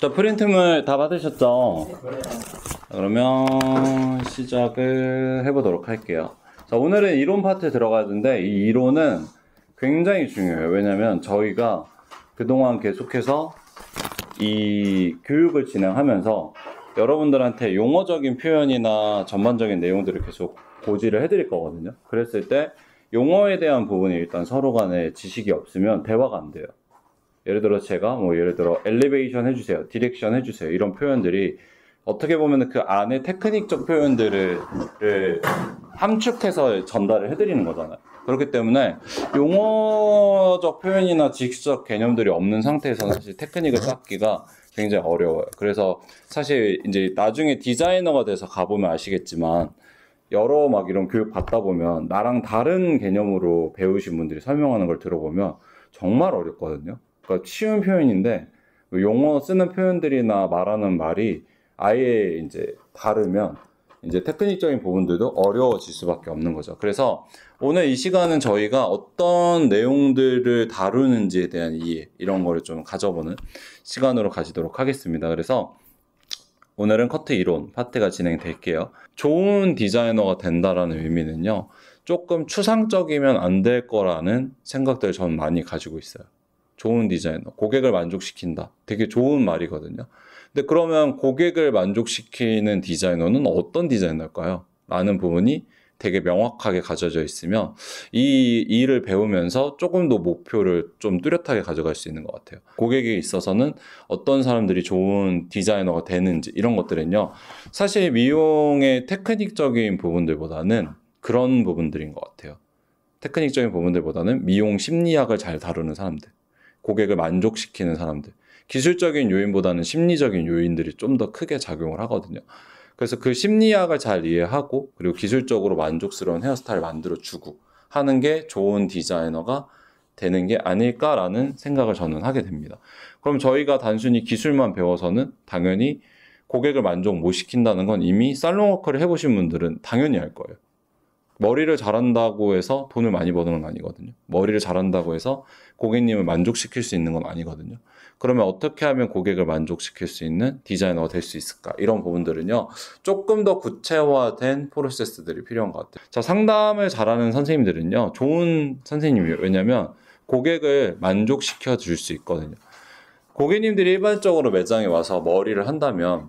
저 프린트물 다 받으셨죠? 자, 네, 그러면 시작을 해보도록 할게요. 자, 오늘은 이론 파트 들어가는데 야되이 이론은 굉장히 중요해요. 왜냐면 저희가 그동안 계속해서 이 교육을 진행하면서 여러분들한테 용어적인 표현이나 전반적인 내용들을 계속 고지를 해드릴 거거든요. 그랬을 때 용어에 대한 부분이 일단 서로 간에 지식이 없으면 대화가 안 돼요. 예를 들어 제가 뭐 예를 들어 엘리베이션 해주세요, 디렉션 해주세요 이런 표현들이 어떻게 보면 그 안에 테크닉적 표현들을 함축해서 전달을 해드리는 거잖아요. 그렇기 때문에 용어적 표현이나 직식적 개념들이 없는 상태에서는 사실 테크닉을 쌓기가 굉장히 어려워요. 그래서 사실 이제 나중에 디자이너가 돼서 가보면 아시겠지만 여러 막 이런 교육 받다 보면 나랑 다른 개념으로 배우신 분들이 설명하는 걸 들어보면 정말 어렵거든요. 그러니까 쉬운 표현인데 용어 쓰는 표현들이나 말하는 말이 아예 이제 다르면 이제 테크닉적인 부분들도 어려워질 수밖에 없는 거죠. 그래서 오늘 이 시간은 저희가 어떤 내용들을 다루는지에 대한 이해 이런 거를 좀 가져보는 시간으로 가지도록 하겠습니다. 그래서 오늘은 커트 이론 파트가 진행될게요. 좋은 디자이너가 된다라는 의미는요. 조금 추상적이면 안 될 거라는 생각들을 저는 많이 가지고 있어요. 좋은 디자이너, 고객을 만족시킨다. 되게 좋은 말이거든요. 근데 그러면 고객을 만족시키는 디자이너는 어떤 디자이너일까요? 라는 부분이 되게 명확하게 가져져 있으면 이 일을 배우면서 조금 더 목표를 좀 뚜렷하게 가져갈 수 있는 것 같아요. 고객에 있어서는 어떤 사람들이 좋은 디자이너가 되는지 이런 것들은요. 사실 미용의 테크닉적인 부분들보다는 그런 부분들인 것 같아요. 테크닉적인 부분들보다는 미용 심리학을 잘 다루는 사람들. 고객을 만족시키는 사람들. 기술적인 요인보다는 심리적인 요인들이 좀 더 크게 작용을 하거든요. 그래서 그 심리학을 잘 이해하고 그리고 기술적으로 만족스러운 헤어스타일을 만들어주고 하는 게 좋은 디자이너가 되는 게 아닐까라는 생각을 저는 하게 됩니다. 그럼 저희가 단순히 기술만 배워서는 당연히 고객을 만족 못 시킨다는 건 이미 살롱워크를 해보신 분들은 당연히 알 거예요. 머리를 잘한다고 해서 돈을 많이 버는 건 아니거든요. 머리를 잘한다고 해서 고객님을 만족시킬 수 있는 건 아니거든요. 그러면 어떻게 하면 고객을 만족시킬 수 있는 디자이너가 될 수 있을까? 이런 부분들은요, 조금 더 구체화된 프로세스들이 필요한 것 같아요. 자, 상담을 잘하는 선생님들은요, 좋은 선생님이에요. 왜냐면 고객을 만족시켜 줄 수 있거든요. 고객님들이 일반적으로 매장에 와서 머리를 한다면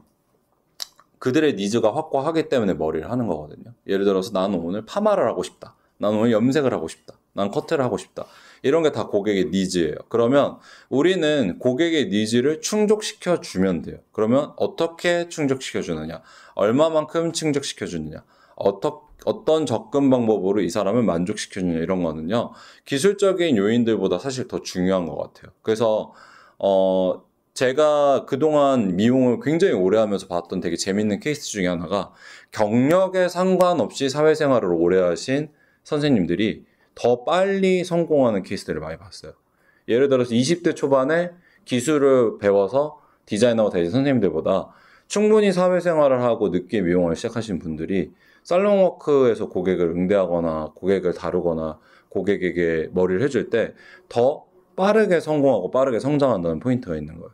그들의 니즈가 확고하기 때문에 머리를 하는 거거든요. 예를 들어서 나는 오늘 파마를 하고 싶다. 나는 오늘 염색을 하고 싶다. 난 커트를 하고 싶다. 이런 게 다 고객의 니즈예요. 그러면 우리는 고객의 니즈를 충족시켜 주면 돼요. 그러면 어떻게 충족시켜 주느냐? 얼마만큼 충족시켜 주느냐? 어떻게 어떤 접근 방법으로 이 사람을 만족시켜주냐 이런 거는요 기술적인 요인들보다 사실 더 중요한 것 같아요. 그래서 어 제가 그동안 미용을 굉장히 오래 하면서 봤던 되게 재밌는 케이스 중에 하나가 경력에 상관없이 사회생활을 오래 하신 선생님들이 더 빨리 성공하는 케이스들을 많이 봤어요. 예를 들어서 20대 초반에 기술을 배워서 디자이너가 되신 선생님들보다 충분히 사회생활을 하고 늦게 미용을 시작하신 분들이 살롱워크에서 고객을 응대하거나 고객을 다루거나 고객에게 머리를 해줄 때 더 빠르게 성공하고 빠르게 성장한다는 포인트가 있는 거예요.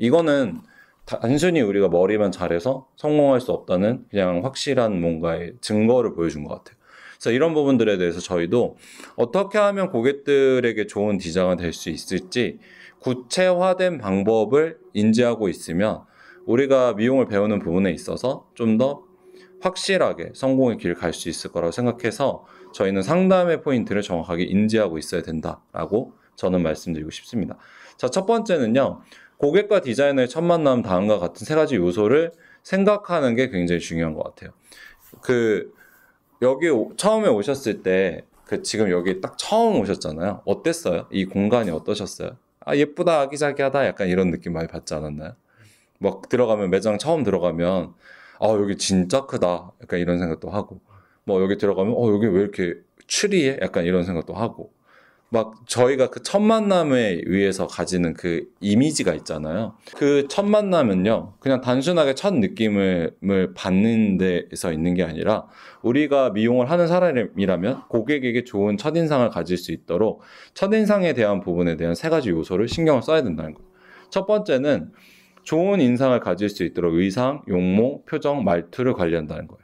이거는 단순히 우리가 머리만 잘해서 성공할 수 없다는 그냥 확실한 뭔가의 증거를 보여준 것 같아요. 그래서 이런 부분들에 대해서 저희도 어떻게 하면 고객들에게 좋은 디자가 인될수 있을지 구체화된 방법을 인지하고 있으면 우리가 미용을 배우는 부분에 있어서 좀 더 확실하게 성공의 길을 갈 수 있을 거라고 생각해서 저희는 상담의 포인트를 정확하게 인지하고 있어야 된다라고 저는 말씀드리고 싶습니다. 자, 첫 번째는요. 고객과 디자이너의 첫 만남 다음과 같은 세 가지 요소를 생각하는 게 굉장히 중요한 것 같아요. 그 여기 오, 처음에 오셨을 때그 지금 여기 딱 처음 오셨잖아요. 어땠어요? 이 공간이 어떠셨어요? 아 예쁘다 아기자기하다 약간 이런 느낌 많이 받지 않았나요? 막 들어가면 매장 처음 들어가면 아 여기 진짜 크다 약간 이런 생각도 하고 뭐 여기 들어가면 어 여기 왜 이렇게 추리해 약간 이런 생각도 하고 막 저희가 그 첫 만남에 의해서 가지는 그 이미지가 있잖아요. 그 첫 만남은요, 그냥 단순하게 첫 느낌을 받는 데서 있는 게 아니라 우리가 미용을 하는 사람이라면 고객에게 좋은 첫인상을 가질 수 있도록 첫인상에 대한 부분에 대한 세 가지 요소를 신경을 써야 된다는 거예요. 첫 번째는 좋은 인상을 가질 수 있도록 의상, 용모, 표정, 말투를 관리한다는 거예요.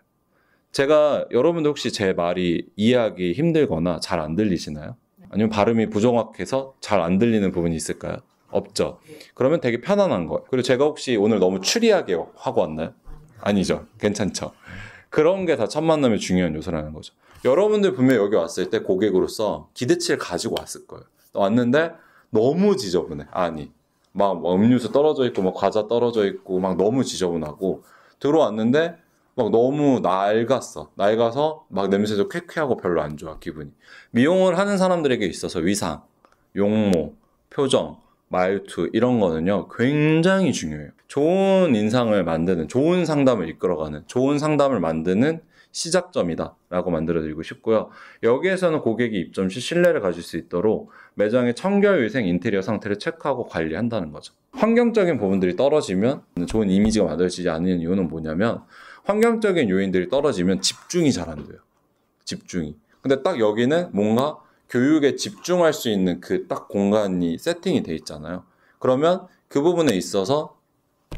제가 여러분들 혹시 제 말이 이해하기 힘들거나 잘 안 들리시나요? 아니면 발음이 부정확해서 잘 안 들리는 부분이 있을까요? 없죠. 그러면 되게 편안한 거예요. 그리고 제가 혹시 오늘 너무 추리하게 하고 왔나요? 아니죠. 괜찮죠. 그런 게 다 첫 만남의 중요한 요소라는 거죠. 여러분들 분명 여기 왔을 때 고객으로서 기대치를 가지고 왔을 거예요. 왔는데 너무 지저분해. 아니. 막 음료수 떨어져 있고, 막 과자 떨어져 있고, 막 너무 지저분하고 들어왔는데 막 너무 낡았어. 낡아서 막 냄새도 쾌쾌하고 별로 안 좋아, 기분이. 미용을 하는 사람들에게 있어서 위상, 용모, 표정, 말투, 이런 거는요, 굉장히 중요해요. 좋은 인상을 만드는, 좋은 상담을 이끌어가는, 좋은 상담을 만드는 시작점이다. 라고 만들어드리고 싶고요. 여기에서는 고객이 입점 시 신뢰를 가질 수 있도록 매장의 청결, 위생, 인테리어 상태를 체크하고 관리한다는 거죠. 환경적인 부분들이 떨어지면 좋은 이미지가 만들어지지 않는 이유는 뭐냐면 환경적인 요인들이 떨어지면 집중이 잘 안 돼요. 집중이. 근데 딱 여기는 뭔가 교육에 집중할 수 있는 그 딱 공간이 세팅이 돼 있잖아요. 그러면 그 부분에 있어서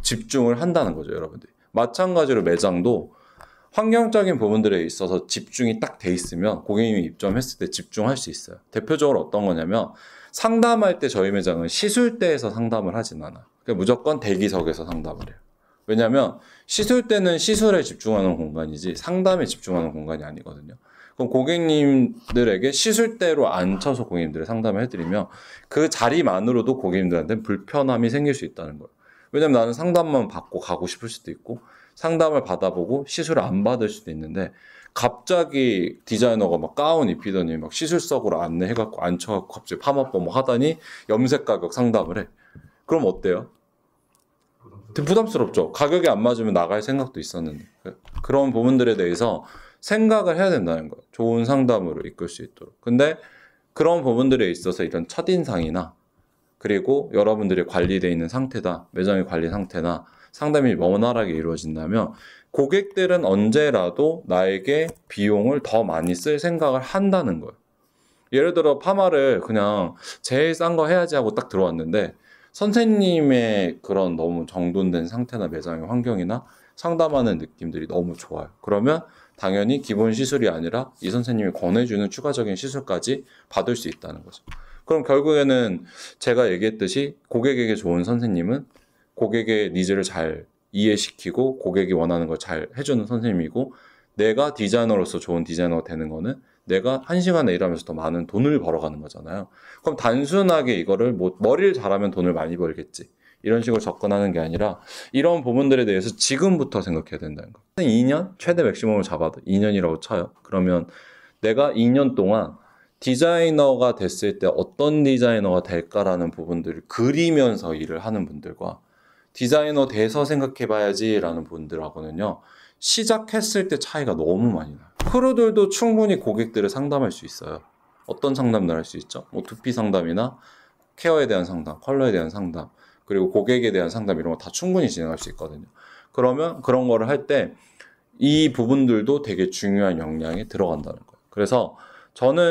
집중을 한다는 거죠, 여러분들. 마찬가지로 매장도 환경적인 부분들에 있어서 집중이 딱 돼 있으면 고객님이 입점했을 때 집중할 수 있어요. 대표적으로 어떤 거냐면 상담할 때 저희 매장은 시술대에서 상담을 하진 않아요. 그러니까 무조건 대기석에서 상담을 해요. 왜냐하면 시술 때는 시술에 집중하는 공간이지 상담에 집중하는 공간이 아니거든요. 그럼 고객님들에게 시술대로 앉혀서 고객님들의 상담을 해드리면 그 자리만으로도 고객님들한테 불편함이 생길 수 있다는 거예요. 왜냐면 나는 상담만 받고 가고 싶을 수도 있고 상담을 받아보고 시술을 안 받을 수도 있는데 갑자기 디자이너가 막 가운 입히더니 막 시술석으로 안내해갖고 앉혀갖고 갑자기 파마법 뭐 하다니 염색 가격 상담을 해. 그럼 어때요? 되게 부담스럽죠. 가격이 안 맞으면 나갈 생각도 있었는데 그런 부분들에 대해서 생각을 해야 된다는 거예요. 좋은 상담으로 이끌 수 있도록. 근데 그런 부분들에 있어서 이런 첫인상이나 그리고 여러분들이 관리되어 있는 상태다, 매장의 관리 상태나 상담이 원활하게 이루어진다면 고객들은 언제라도 나에게 비용을 더 많이 쓸 생각을 한다는 거예요. 예를 들어 파마를 그냥 제일 싼 거 해야지 하고 딱 들어왔는데 선생님의 그런 너무 정돈된 상태나 매장의 환경이나 상담하는 느낌들이 너무 좋아요. 그러면 당연히 기본 시술이 아니라 이 선생님이 권해주는 추가적인 시술까지 받을 수 있다는 거죠. 그럼 결국에는 제가 얘기했듯이 고객에게 좋은 선생님은 고객의 니즈를 잘 이해시키고 고객이 원하는 걸 잘 해주는 선생님이고 내가 디자이너로서 좋은 디자이너가 되는 거는 내가 한 시간에 일하면서 더 많은 돈을 벌어가는 거잖아요. 그럼 단순하게 이거를 뭐 머리를 잘하면 돈을 많이 벌겠지. 이런 식으로 접근하는 게 아니라 이런 부분들에 대해서 지금부터 생각해야 된다는 거. 2년 최대 맥시멈을 잡아도 2년이라고 쳐요. 그러면 내가 2년 동안 디자이너가 됐을 때 어떤 디자이너가 될까라는 부분들을 그리면서 일을 하는 분들과 디자이너 돼서 생각해봐야지라는 분들하고는요 시작했을 때 차이가 너무 많이 나요. 크루들도 충분히 고객들을 상담할 수 있어요. 어떤 상담을 할 수 있죠? 뭐 두피 상담이나 케어에 대한 상담, 컬러에 대한 상담, 그리고 고객에 대한 상담 이런 거 다 충분히 진행할 수 있거든요. 그러면 그런 거를 할 때 이 부분들도 되게 중요한 역량에 들어간다는 거예요. 그래서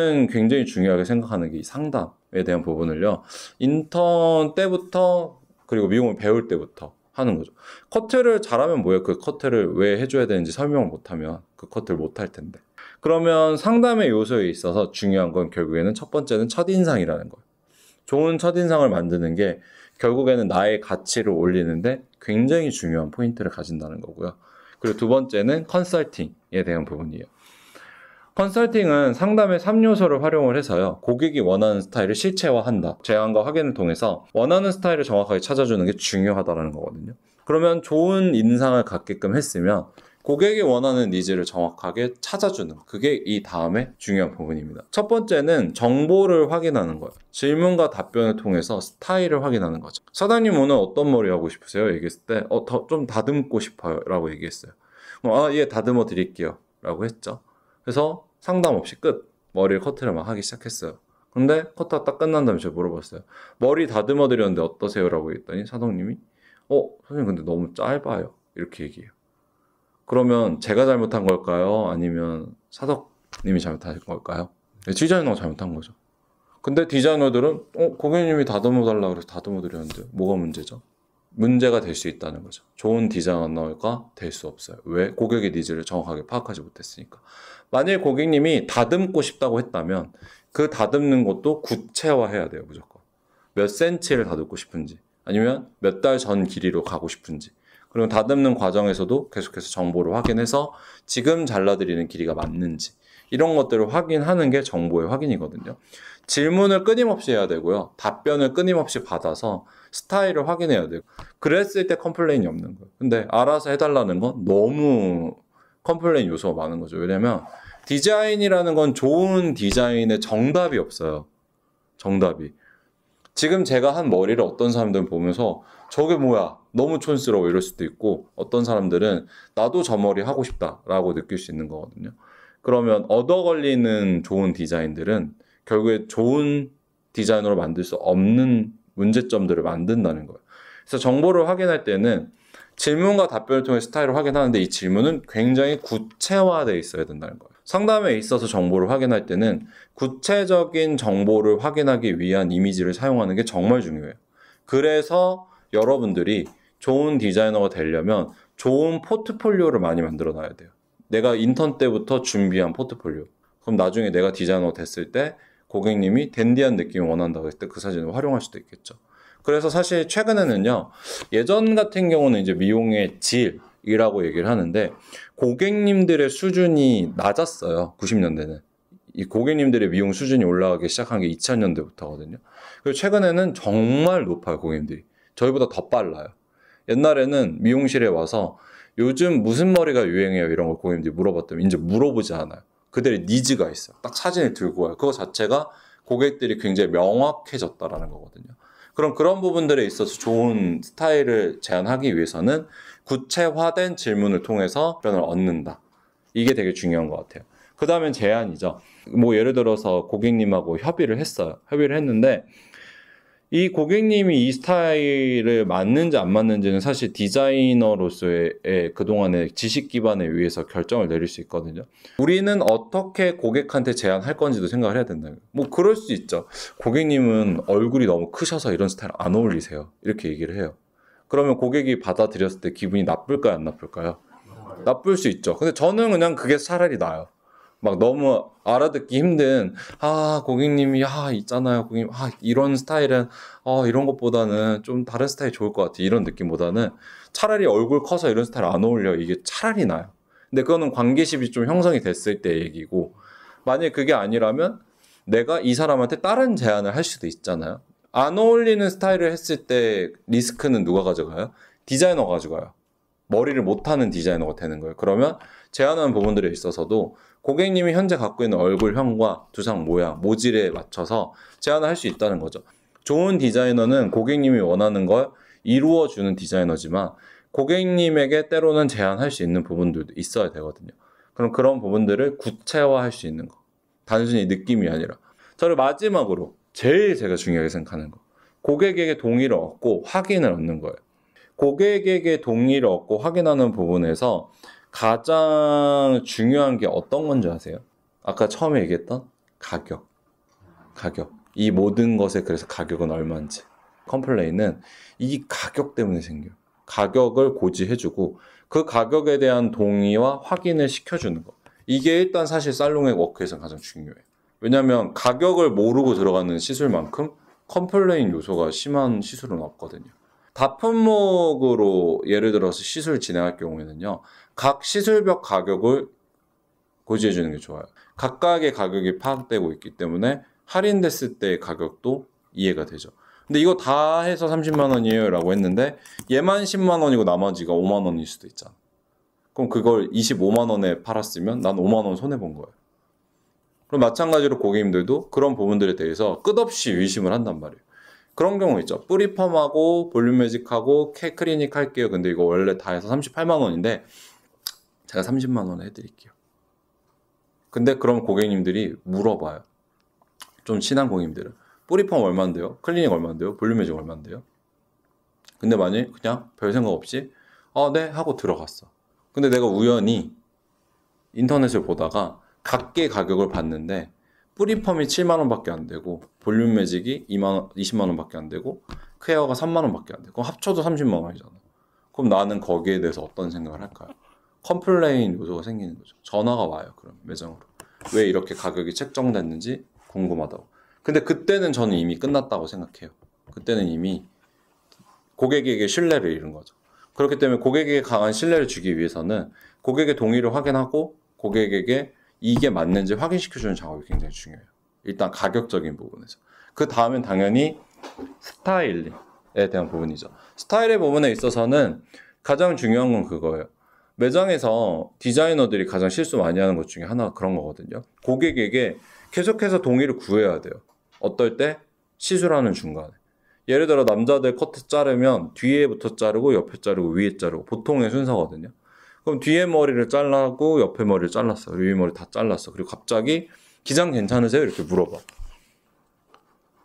저는 굉장히 중요하게 생각하는 게 이 상담에 대한 부분을요. 인턴 때부터 그리고 미용을 배울 때부터 하는 거죠. 커트를 잘하면 뭐예요? 그 커트를 왜 해줘야 되는지 설명을 못하면 그 커트를 못할 텐데. 그러면 상담의 요소에 있어서 중요한 건 결국에는 첫 번째는 첫인상이라는 거예요. 좋은 첫인상을 만드는 게 결국에는 나의 가치를 올리는데 굉장히 중요한 포인트를 가진다는 거고요. 그리고 두 번째는 컨설팅에 대한 부분이에요. 컨설팅은 상담의 3요소를 활용을 해서요. 고객이 원하는 스타일을 실체화한다. 제안과 확인을 통해서 원하는 스타일을 정확하게 찾아주는 게 중요하다라는 거거든요. 그러면 좋은 인상을 갖게끔 했으면 고객이 원하는 니즈를 정확하게 찾아주는 것. 그게 이 다음에 중요한 부분입니다. 첫 번째는 정보를 확인하는 거예요. 질문과 답변을 통해서 스타일을 확인하는 거죠. 사장님 오늘 어떤 머리 하고 싶으세요? 얘기했을 때, 어, 더, 좀 다듬고 싶어요. 라고 얘기했어요. 뭐, 아, 예, 다듬어 드릴게요. 라고 했죠. 그래서 상담 없이 끝. 머리를 커트를 막 하기 시작했어요. 근데 커트가 딱 끝난 다음에 제가 물어봤어요. 머리 다듬어 드렸는데 어떠세요? 라고 했더니 사동님이 어, 선생님 근데 너무 짧아요. 이렇게 얘기해요. 그러면 제가 잘못한 걸까요? 아니면 사덕님이 잘못한 걸까요? 네, 디자이너가 잘못한 거죠. 근데 디자이너들은 어, 고객님이 다듬어 달라 그래서 다듬어 드렸는데 뭐가 문제죠? 문제가 될 수 있다는 거죠. 좋은 디자이너가 될 수 없어요. 왜? 고객의 니즈를 정확하게 파악하지 못했으니까. 만일 고객님이 다듬고 싶다고 했다면 그 다듬는 것도 구체화해야 돼요, 무조건. 몇 센치를 다듬고 싶은지, 아니면 몇 달 전 길이로 가고 싶은지. 그리고 다듬는 과정에서도 계속해서 정보를 확인해서 지금 잘라드리는 길이가 맞는지 이런 것들을 확인하는 게 정보의 확인이거든요. 질문을 끊임없이 해야 되고요. 답변을 끊임없이 받아서 스타일을 확인해야 돼요. 그랬을 때 컴플레인이 없는 거예요. 근데 알아서 해달라는 건 너무 컴플레인 요소가 많은 거죠. 왜냐면 디자인이라는 건 좋은 디자인의 정답이 없어요. 정답이. 지금 제가 한 머리를 어떤 사람들은 보면서 저게 뭐야 너무 촌스러워 이럴 수도 있고 어떤 사람들은 나도 저 머리 하고 싶다라고 느낄 수 있는 거거든요. 그러면 얻어 걸리는 좋은 디자인들은 결국에 좋은 디자인으로 만들 수 없는 문제점들을 만든다는 거예요. 그래서 정보를 확인할 때는 질문과 답변을 통해 스타일을 확인하는데 이 질문은 굉장히 구체화되어 있어야 된다는 거예요. 상담에 있어서 정보를 확인할 때는 구체적인 정보를 확인하기 위한 이미지를 사용하는 게 정말 중요해요. 그래서 여러분들이 좋은 디자이너가 되려면 좋은 포트폴리오를 많이 만들어 놔야 돼요. 내가 인턴 때부터 준비한 포트폴리오. 그럼 나중에 내가 디자이너가 됐을 때 고객님이 댄디한 느낌을 원한다고 했을 때 그 사진을 활용할 수도 있겠죠. 그래서 사실 최근에는요, 예전 같은 경우는 이제 미용의 질이라고 얘기를 하는데, 고객님들의 수준이 낮았어요. 90년대는. 이 고객님들의 미용 수준이 올라가기 시작한 게 2000년대부터거든요. 그리고 최근에는 정말 높아요, 고객님들이. 저희보다 더 빨라요. 옛날에는 미용실에 와서 요즘 무슨 머리가 유행해요? 이런 걸 고객님들이 물어봤더니 이제 물어보지 않아요. 그들의 니즈가 있어요. 딱 사진을 들고 와요. 그거 자체가 고객들이 굉장히 명확해졌다라는 거거든요. 그럼 그런 부분들에 있어서 좋은 스타일을 제안하기 위해서는 구체화된 질문을 통해서 변을 얻는다. 이게 되게 중요한 것 같아요. 그 다음엔 제안이죠. 뭐 예를 들어서 고객님하고 협의를 했어요. 협의를 했는데 이 고객님이 이스타일을 맞는지 안 맞는지는 사실 디자이너로서의 그동안의 지식 기반에 의해서 결정을 내릴 수 있거든요. 우리는 어떻게 고객한테 제안할 건지도 생각을 해야 된다. 뭐 그럴 수 있죠. 고객님은 얼굴이 너무 크셔서 이런 스타일 안 어울리세요. 이렇게 얘기를 해요. 그러면 고객이 받아들였을 때 기분이 나쁠까요? 안 나쁠까요? 나쁠 수 있죠. 근데 저는 그냥 그게 차라리 나아요. 막 너무 알아듣기 힘든 아 고객님이 아 있잖아요 고객님 아 이런 스타일은 어 아, 이런 것보다는 좀 다른 스타일 이 좋을 것 같아 이런 느낌보다는 차라리 얼굴 커서 이런 스타일 안 어울려 이게 차라리 나요 근데 그거는 관계십이 좀 형성이 됐을 때 얘기고 만약에 그게 아니라면 내가 이 사람한테 다른 제안을 할 수도 있잖아요 안 어울리는 스타일을 했을 때 리스크는 누가 가져가요? 디자이너가 가져가요 머리를 못하는 디자이너가 되는 거예요 그러면 제안하는 부분들에 있어서도 고객님이 현재 갖고 있는 얼굴형과 두상 모양, 모질에 맞춰서 제안을 할 수 있다는 거죠. 좋은 디자이너는 고객님이 원하는 걸 이루어주는 디자이너지만 고객님에게 때로는 제안할 수 있는 부분들도 있어야 되거든요. 그럼 그런 부분들을 구체화할 수 있는 거. 단순히 느낌이 아니라. 저를 마지막으로 제일 제가 중요하게 생각하는 거. 고객에게 동의를 얻고 확인을 얻는 거예요. 고객에게 동의를 얻고 확인하는 부분에서 가장 중요한 게 어떤 건지 아세요? 아까 처음에 얘기했던 가격. 가격. 이 모든 것에 그래서 가격은 얼마인지. 컴플레인은 이 가격 때문에 생겨요. 가격을 고지해주고 그 가격에 대한 동의와 확인을 시켜주는 거. 이게 일단 사실 살롱의 워크에서 가장 중요해요. 왜냐하면 가격을 모르고 들어가는 시술만큼 컴플레인 요소가 심한 시술은 없거든요. 다품목으로 예를 들어서 시술 진행할 경우에는요. 각 시술벽 가격을 고지해 주는 게 좋아요. 각각의 가격이 파악되고 있기 때문에 할인됐을 때의 가격도 이해가 되죠. 근데 이거 다 해서 30만 원이에요 라고 했는데 얘만 10만 원이고 나머지가 5만 원일 수도 있잖아. 그럼 그걸 25만 원에 팔았으면 난 5만 원 손해 본 거예요. 그럼 마찬가지로 고객님들도 그런 부분들에 대해서 끝없이 의심을 한단 말이에요. 그런 경우 있죠. 뿌리펌하고 볼륨 매직하고 K 클리닉 할게요. 근데 이거 원래 다 해서 38만 원인데 제가 30만 원에 해드릴게요. 근데 그럼 고객님들이 물어봐요. 좀 친한 고객님들은 뿌리펌 얼마인데요? 클리닉 얼마인데요? 볼륨 매직 얼마인데요? 근데 만약에 그냥 별 생각 없이 어, 네 하고 들어갔어. 근데 내가 우연히 인터넷을 보다가 각계 가격을 봤는데 뿌리펌이 7만 원밖에 안 되고 볼륨 매직이 2만 원, 20만 원밖에 안 되고 케어가 3만 원밖에 안 되고 합쳐도 30만 원이잖아. 그럼 나는 거기에 대해서 어떤 생각을 할까요? 컴플레인 요소가 생기는 거죠. 전화가 와요. 그럼 매장으로. 왜 이렇게 가격이 책정됐는지 궁금하다고. 근데 그때는 저는 이미 끝났다고 생각해요. 그때는 이미 고객에게 신뢰를 잃은 거죠. 그렇기 때문에 고객에게 강한 신뢰를 주기 위해서는 고객의 동의를 확인하고 고객에게 이게 맞는지 확인시켜주는 작업이 굉장히 중요해요. 일단 가격적인 부분에서. 그 다음엔 당연히 스타일에 대한 부분이죠. 스타일의 부분에 있어서는 가장 중요한 건 그거예요. 매장에서 디자이너들이 가장 실수 많이 하는 것 중에 하나가 그런 거거든요. 고객에게 계속해서 동의를 구해야 돼요. 어떨 때? 시술하는 중간에. 예를 들어 남자들 커트 자르면 뒤에부터 자르고 옆에 자르고 위에 자르고 보통의 순서거든요. 그럼 뒤에 머리를 잘라고 옆에 머리를 잘랐어. 위에 머리 다 잘랐어. 그리고 갑자기 기장 괜찮으세요? 이렇게 물어봐.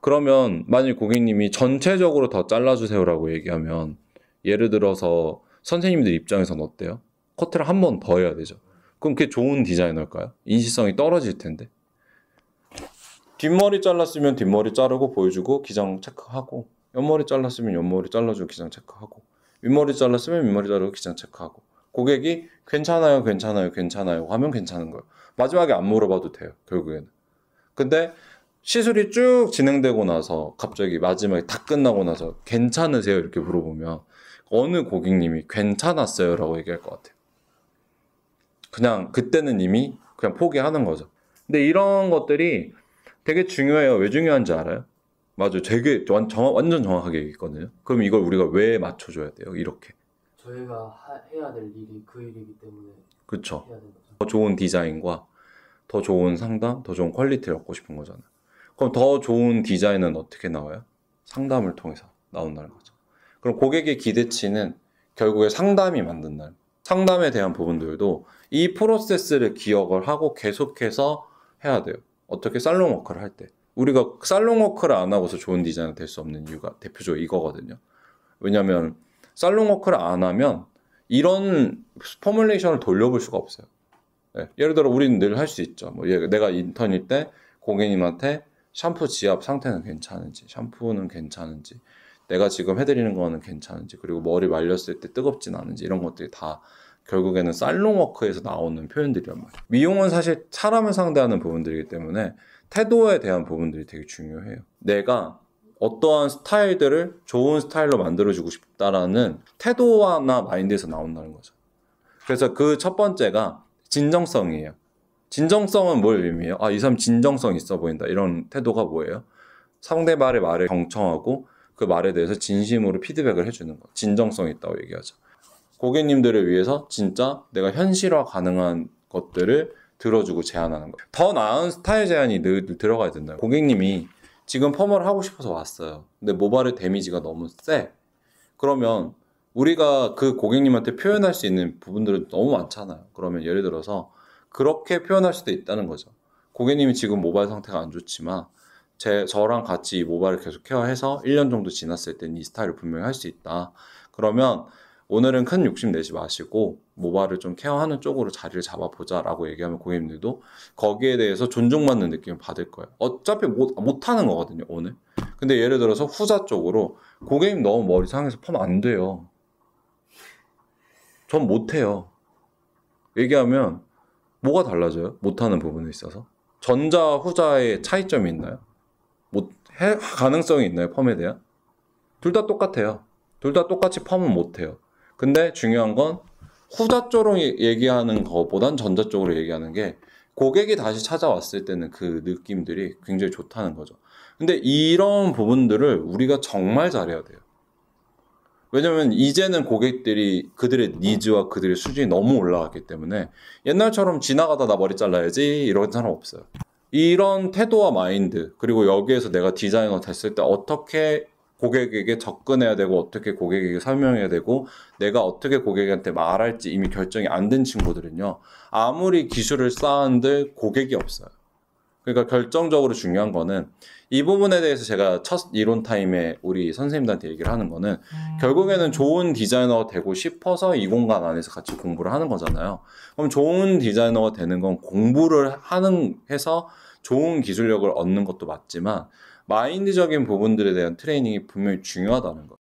그러면 만일 고객님이 전체적으로 더 잘라주세요라고 얘기하면 예를 들어서 선생님들 입장에선 어때요? 커트를 한 번 더 해야 되죠. 그럼 그게 좋은 디자이너일까요? 인시성이 떨어질 텐데. 뒷머리 잘랐으면 뒷머리 자르고 보여주고 기장 체크하고 옆머리 잘랐으면 옆머리 잘라주고 기장 체크하고 윗머리 잘랐으면 윗머리 자르고 기장 체크하고 고객이 괜찮아요, 괜찮아요, 괜찮아요 하면 괜찮은 거예요. 마지막에 안 물어봐도 돼요, 결국에는. 근데 시술이 쭉 진행되고 나서 갑자기 마지막에 다 끝나고 나서 괜찮으세요? 이렇게 물어보면 어느 고객님이 괜찮았어요? 라고 얘기할 것 같아요. 그냥 그때는 이미 그냥 포기하는 거죠. 근데 이런 것들이 되게 중요해요. 왜 중요한지 알아요? 맞아요. 되게 정, 정, 완전 정확하게 얘기했거든요. 그럼 이걸 우리가 왜 맞춰줘야 돼요? 이렇게. 저희가 하, 해야 될 일이 그 일이기 때문에. 그렇더 좋은 디자인과 더 좋은 상담, 더 좋은 퀄리티를 얻고 싶은 거잖아요. 그럼 더 좋은 디자인은 어떻게 나와요? 상담을 통해서 나온다는 거죠. 그럼 고객의 기대치는 결국에 상담이 만든다는 거죠. 상담에 대한 부분들도 이 프로세스를 기억을 하고 계속해서 해야 돼요. 어떻게 살롱워크를 할 때. 우리가 살롱워크를 안 하고서 좋은 디자이너 될수 없는 이유가 대표적으로 이거거든요. 왜냐면 살롱워크를 안 하면 이런 포뮬레이션을 돌려볼 수가 없어요. 예, 예를 들어 우리는 늘 할 수 있죠. 뭐 예, 내가 인턴일 때 고객님한테 샴푸 지압 상태는 괜찮은지, 샴푸는 괜찮은지, 내가 지금 해드리는 거는 괜찮은지 그리고 머리 말렸을 때 뜨겁진 않은지 이런 것들이 다 결국에는 살롱워크에서 나오는 표현들이란 말이에요. 미용은 사실 사람을 상대하는 부분들이기 때문에 태도에 대한 부분들이 되게 중요해요. 내가 어떠한 스타일들을 좋은 스타일로 만들어주고 싶다라는 태도나 마인드에서 나온다는 거죠. 그래서 그 첫 번째가 진정성이에요. 진정성은 뭘 의미해요? 아, 이 사람 진정성 있어 보인다. 이런 태도가 뭐예요? 상대 말의 말을 경청하고 그 말에 대해서 진심으로 피드백을 해주는 거. 진정성 있다고 얘기하죠. 고객님들을 위해서 진짜 내가 현실화 가능한 것들을 들어주고 제안하는 거. 더 나은 스타일 제안이 늘 들어가야 된다. 고객님이 지금 펌을 하고 싶어서 왔어요. 근데 모발의 데미지가 너무 세. 그러면 우리가 그 고객님한테 표현할 수 있는 부분들은 너무 많잖아요. 그러면 예를 들어서 그렇게 표현할 수도 있다는 거죠. 고객님이 지금 모발 상태가 안 좋지만 제, 저랑 같이 이 모발을 계속 케어해서 1년 정도 지났을 땐이 스타일을 분명히 할 수 있다. 그러면 오늘은 큰 욕심 내지 마시고 모발을 좀 케어하는 쪽으로 자리를 잡아보자 라고 얘기하면 고객님들도 거기에 대해서 존중받는 느낌을 받을 거예요. 어차피 못, 못하는 거거든요, 오늘. 근데 예를 들어서 후자 쪽으로 고객님 너무 머리 상해서 펌 안 돼요. 전 못해요. 얘기하면 뭐가 달라져요? 못하는 부분에 있어서? 전자, 후자의 차이점이 있나요? 해, 가능성이 있나요? 펌에 대한? 둘 다 똑같아요. 둘 다 똑같이 펌은 못해요. 근데 중요한 건 후자 쪽으로 예, 얘기하는 것보단 전자 쪽으로 얘기하는 게 고객이 다시 찾아왔을 때는 그 느낌들이 굉장히 좋다는 거죠. 근데 이런 부분들을 우리가 정말 잘해야 돼요. 왜냐면 이제는 고객들이 그들의 니즈와 그들의 수준이 너무 올라갔기 때문에 옛날처럼 지나가다 나 머리 잘라야지 이런 사람 없어요. 이런 태도와 마인드 그리고 여기에서 내가 디자이너 됐을 때 어떻게 고객에게 접근해야 되고 어떻게 고객에게 설명해야 되고 내가 어떻게 고객한테 말할지 이미 결정이 안 된 친구들은요 아무리 기술을 쌓았는데 고객이 없어요 그러니까 결정적으로 중요한 거는 이 부분에 대해서 제가 첫 이론 타임에 우리 선생님들한테 얘기를 하는 거는 음. 결국에는 좋은 디자이너 되고 싶어서 이 공간 안에서 같이 공부를 하는 거잖아요. 그럼 좋은 디자이너가 되는 건 공부를 하는 해서 좋은 기술력을 얻는 것도 맞지만 마인드적인 부분들에 대한 트레이닝이 분명히 중요하다는 거.